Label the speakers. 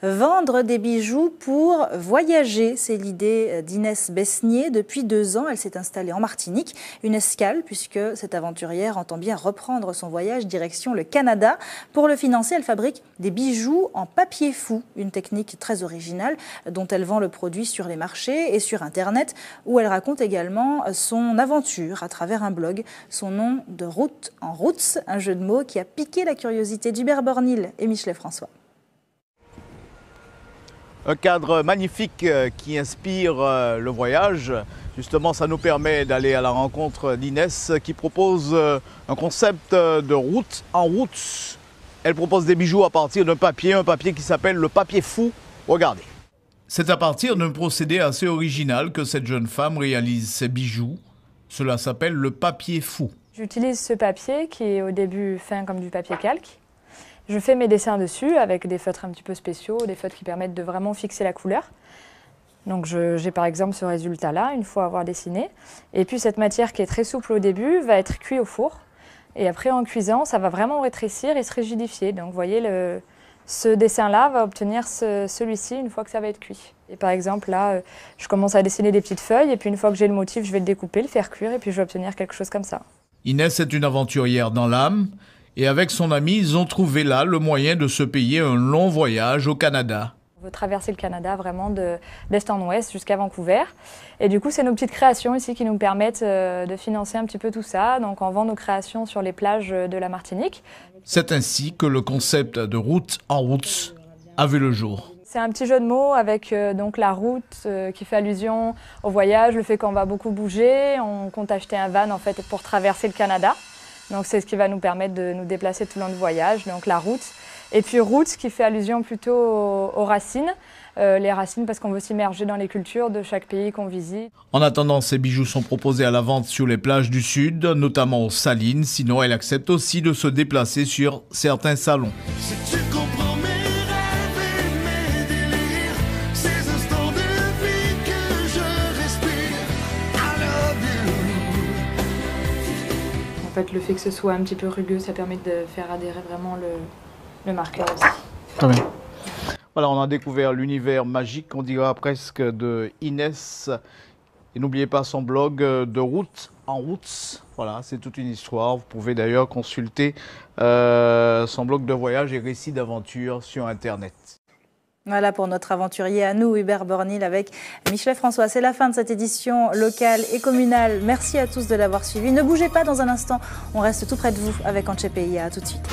Speaker 1: Vendre des bijoux pour voyager, c'est l'idée d'Inès Besnier. Depuis deux ans, elle s'est installée en Martinique, une escale, puisque cette aventurière entend bien reprendre son voyage direction le Canada. Pour le financer, elle fabrique des bijoux en papier fou, une technique très originale dont elle vend le produit sur les marchés et sur Internet, où elle raconte également son aventure à travers un blog, son nom de Route en Roots, un jeu de mots qui a piqué la curiosité d'Hubert Bornil et Michel François.
Speaker 2: Un cadre magnifique euh, qui inspire euh, le voyage. Justement, ça nous permet d'aller à la rencontre d'Inès qui propose euh, un concept de route en route. Elle propose des bijoux à partir d'un papier, un papier qui s'appelle le papier fou. Regardez. C'est à partir d'un procédé assez original que cette jeune femme réalise ses bijoux. Cela s'appelle le papier fou.
Speaker 3: J'utilise ce papier qui est au début fin comme du papier calque je fais mes dessins dessus avec des feutres un petit peu spéciaux, des feutres qui permettent de vraiment fixer la couleur. Donc j'ai par exemple ce résultat-là, une fois avoir dessiné. Et puis cette matière qui est très souple au début va être cuite au four. Et après en cuisant, ça va vraiment rétrécir et se rigidifier. Donc vous voyez, ce dessin-là va obtenir celui-ci une fois que ça va être cuit. Et par exemple là, euh, je commence à dessiner des petites feuilles et puis une fois que j'ai le motif, je vais le découper, le faire cuire et puis je vais obtenir quelque chose comme ça.
Speaker 2: Inès est une aventurière dans l'âme et avec son ami, ils ont trouvé là le moyen de se payer un long voyage au Canada.
Speaker 3: On veut traverser le Canada vraiment d'est en ouest jusqu'à Vancouver. Et du coup, c'est nos petites créations ici qui nous permettent euh, de financer un petit peu tout ça. Donc, on vend nos créations sur les plages de la Martinique.
Speaker 2: C'est ainsi que le concept de route en route a vu le jour.
Speaker 3: C'est un petit jeu de mots avec euh, donc la route euh, qui fait allusion au voyage, le fait qu'on va beaucoup bouger, on compte acheter un van en fait pour traverser le Canada. Donc c'est ce qui va nous permettre de nous déplacer tout le long de voyage, donc la route. Et puis route qui fait allusion plutôt aux, racines, euh, les racines parce qu'on veut s'immerger dans les cultures de chaque pays qu'on visite.
Speaker 2: En attendant, ces bijoux sont proposés à la vente sur les plages du Sud, notamment aux Salines. Sinon, elle accepte aussi de se déplacer sur certains salons.
Speaker 3: fait, le fait que ce soit un petit peu rugueux, ça permet de faire adhérer vraiment le, marqueur aussi.
Speaker 2: Voilà, on a découvert l'univers magique, on dira presque, de Inès. Et n'oubliez pas son blog euh, de route en route. Voilà, c'est toute une histoire. Vous pouvez d'ailleurs consulter euh, son blog de voyage et récits d'aventure sur Internet.
Speaker 1: Voilà pour notre aventurier à nous, Hubert Bornil, avec Michel François. C'est la fin de cette édition locale et communale. Merci à tous de l'avoir suivi. Ne bougez pas dans un instant, on reste tout près de vous avec Anche PIA. À tout de suite.